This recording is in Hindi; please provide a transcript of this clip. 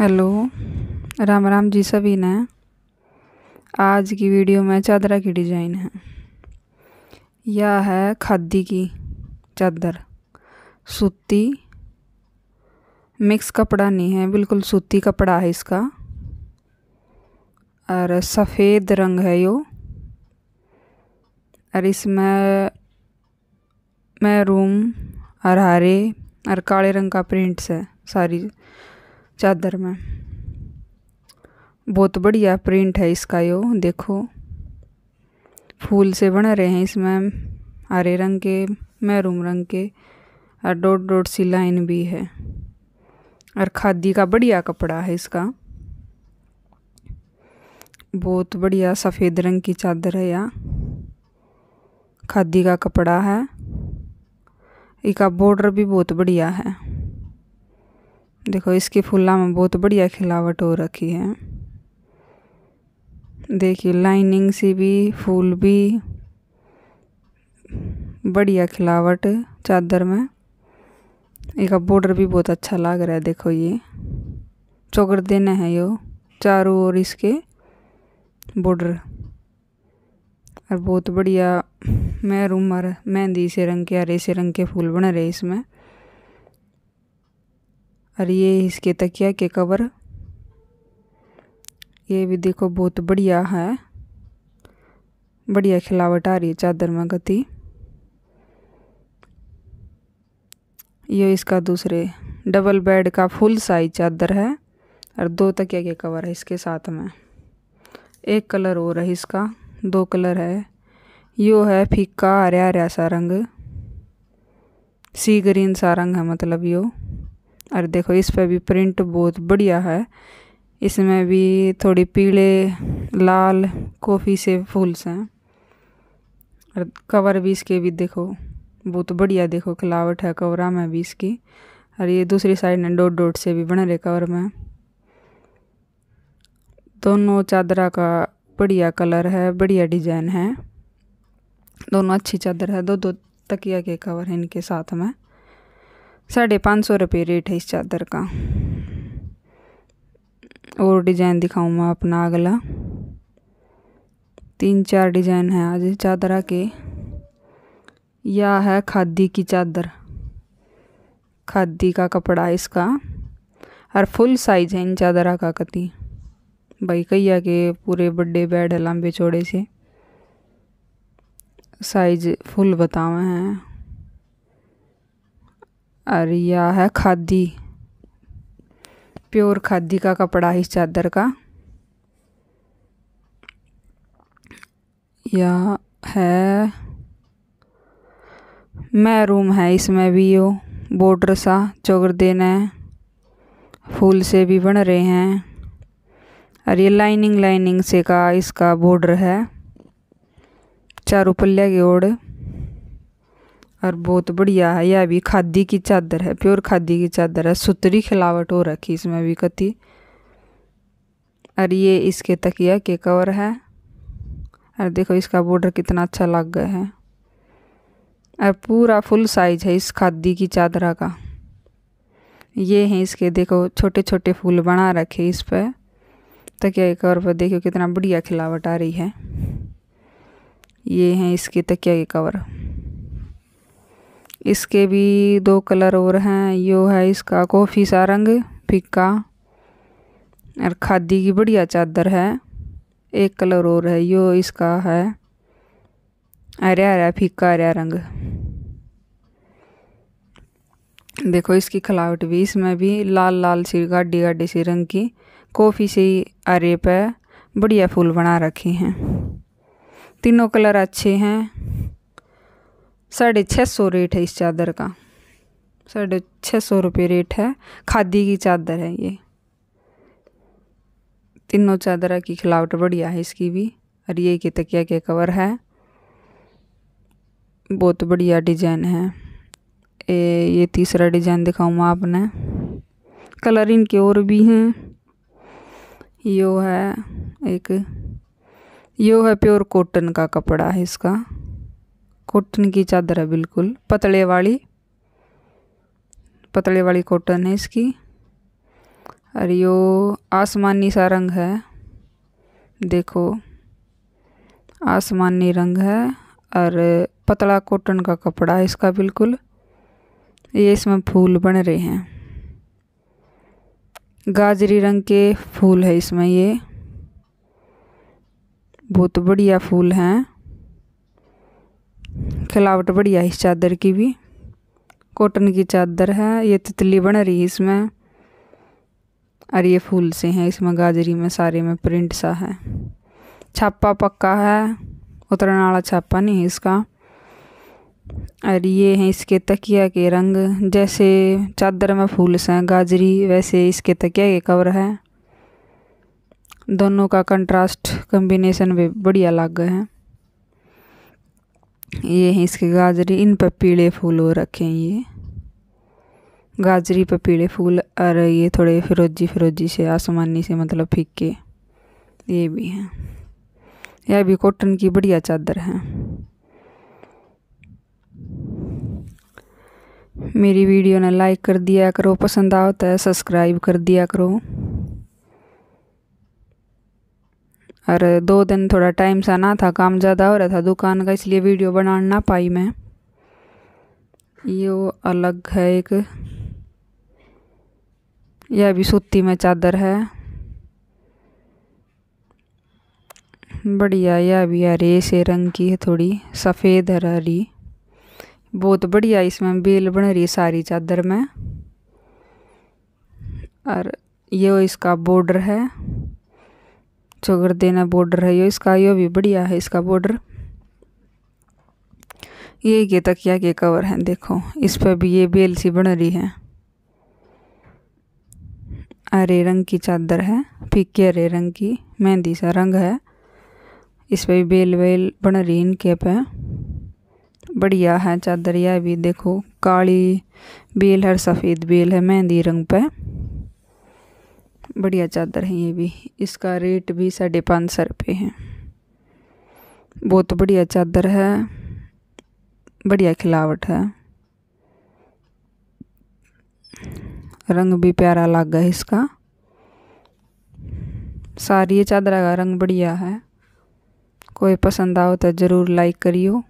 हेलो राम राम जी सभी ने आज की वीडियो में चादरा की डिज़ाइन है यह है खादी की चादर सूती मिक्स कपड़ा नहीं है बिल्कुल सूती कपड़ा है इसका और सफ़ेद रंग है यो और इसमें मैरूम और हरे और काले रंग का प्रिंट्स है सारी चादर में बहुत बढ़िया प्रिंट है इसका यो देखो फूल से बना रहे हैं इसमें हरे रंग के मैरूम रंग के और डोट डोट सी लाइन भी है और खादी का बढ़िया कपड़ा है इसका बहुत बढ़िया सफ़ेद रंग की चादर है यहाँ खादी का कपड़ा है इसका बॉर्डर भी बहुत बढ़िया है देखो इसके फूला में बहुत बढ़िया खिलावट हो रखी है देखिए लाइनिंग से भी फूल भी बढ़िया खिलावट चादर में एक बॉर्डर भी बहुत अच्छा लग रहा है देखो ये चौकर देना है यो चारों ओर इसके बॉर्डर और बहुत बढ़िया मैं रूमर मेहंदी से रंग के हरे से रंग के फूल बन रहे इसमें और ये इसके तकिया के कवर ये भी देखो बहुत बढ़िया है बढ़िया खिलावट आ रही है चादर में गति ये इसका दूसरे डबल बेड का फुल साइज चादर है और दो तकिया के कवर है इसके साथ में एक कलर और है इसका दो कलर है यो है फीका हरा हरा सा रंग सी ग्रीन सा रंग है मतलब यो और देखो इस पर भी प्रिंट बहुत बढ़िया है इसमें भी थोड़ी पीले लाल कॉफ़ी से फूल्स हैं और कवर भी इसके भी देखो बहुत बढ़िया देखो खिलावट है कवरा में भी इसकी और ये दूसरी साइड ने डोट डोट से भी बने रहे कवर में दोनों चादरा का बढ़िया कलर है बढ़िया डिजाइन है दोनों अच्छी चादर है दो दो तकिया के कवर है इनके साथ में साढ़े पाँच सौ रुपये रेट है इस चादर का और डिज़ाइन दिखाऊँ मैं अपना अगला तीन चार डिज़ाइन है आज चादरा के यह है खादी की चादर खादी का कपड़ा इसका और फुल साइज है इन चादरा का कति भाई कहिया के पूरे बड़े बेड है लंबे चौड़े से साइज फुल बतावे हैं और यह है खादी प्योर खादी का कपड़ा है इस चादर का यह है मैरूम है इसमें भी यो बॉर्डर सा देना है फूल से भी बन रहे हैं और ये लाइनिंग लाइनिंग से का इसका बॉर्डर है चारों पल्ले की ओर और बहुत बढ़िया है यह भी खादी की चादर है प्योर खादी की चादर है सुतरी खिलावट हो रखी इसमें भी कति और ये इसके तकिया के कवर है और देखो इसका बॉर्डर कितना अच्छा लग गया है और पूरा फुल साइज है इस खादी की चादरा का ये हैं इसके देखो छोटे छोटे फूल बना रखे इस पर तकिया के कवर पर देखो कितना बढ़िया खिलावट आ रही है ये हैं इसके तकिया के कवर इसके भी दो कलर और हैं यो है इसका कॉफ़ी सा रंग फीका और खादी की बढ़िया चादर है एक कलर और है यो इसका है हरा हरा फीका हरा रंग देखो इसकी खिलावट भी इसमें भी लाल लाल सी गाडी गाडी सी रंग की कॉफ़ी सी अरे पे बढ़िया फूल बना रखे हैं तीनों कलर अच्छे हैं साढ़े छः सौ रेट है इस चादर का साढ़े छः सौ रुपये रेट है खादी की चादर है ये तीनों चादर की खिलावट बढ़िया है इसकी भी और ये के तकिया के कवर है बहुत बढ़िया डिजाइन है ए, ये तीसरा डिजाइन दिखाऊँ आपने कलर इनके और भी हैं यो है एक यो है प्योर कॉटन का कपड़ा है इसका कॉटन की चादर है बिल्कुल पतले वाली पतले वाली कॉटन है इसकी और यो आसमानी सा रंग है देखो आसमानी रंग है और पतला कॉटन का कपड़ा है इसका बिल्कुल ये इसमें फूल बन रहे हैं गाजरी रंग के फूल है इसमें ये बहुत बढ़िया फूल हैं खिलावट बढ़िया इस चादर की भी कॉटन की चादर है ये तितली बन रही है इसमें और ये फूल से हैं इसमें गाजरी में सारे में प्रिंट सा है छापा पक्का है उतरने वाला छापा नहीं है इसका और ये हैं इसके तकिया के रंग जैसे चादर में फूल से गाजरी वैसे इसके तकिया के कवर है दोनों का कंट्रास्ट कम्बिनेशन भी बढ़िया लग गए हैं ये हैं इसके गाजरी इन पर पीले फूल हो रखे हैं ये गाजरी पर पीले फूल और ये थोड़े फिरोजी फिरोजी से आसमानी से मतलब फीके ये भी हैं यह भी कॉटन की बढ़िया चादर है मेरी वीडियो ने लाइक कर दिया करो पसंद आओ तो सब्सक्राइब कर दिया करो और दो दिन थोड़ा टाइम सा ना था काम ज़्यादा हो रहा था दुकान का इसलिए वीडियो बना ना पाई मैं ये अलग है एक यह भी सूती में चादर है बढ़िया यह भी हरे से रंग की है थोड़ी सफ़ेद हर हरी बहुत बढ़िया इसमें बेल बन रही है सारी चादर में और ये इसका बॉर्डर है जोगर देना बॉर्डर है यो इसका यो भी बढ़िया है इसका बॉर्डर ये के तकिया के कवर हैं देखो इस पर भी ये बेल सी बन रही है अरे रंग की चादर है फीके हरे रंग की मेहंदी सा रंग है इस पर बेल वेल बन रही इनके पे बढ़िया है चादर यह भी देखो काली बेल है सफ़ेद बेल है मेहंदी रंग पे बढ़िया चादर है ये भी इसका रेट भी साढ़े पाँच सौ रुपये है बहुत बढ़िया चादर है बढ़िया खिलावट है रंग भी प्यारा लग गया इसका सारी ये चादर का रंग बढ़िया है कोई पसंद आओ तो ज़रूर लाइक करियो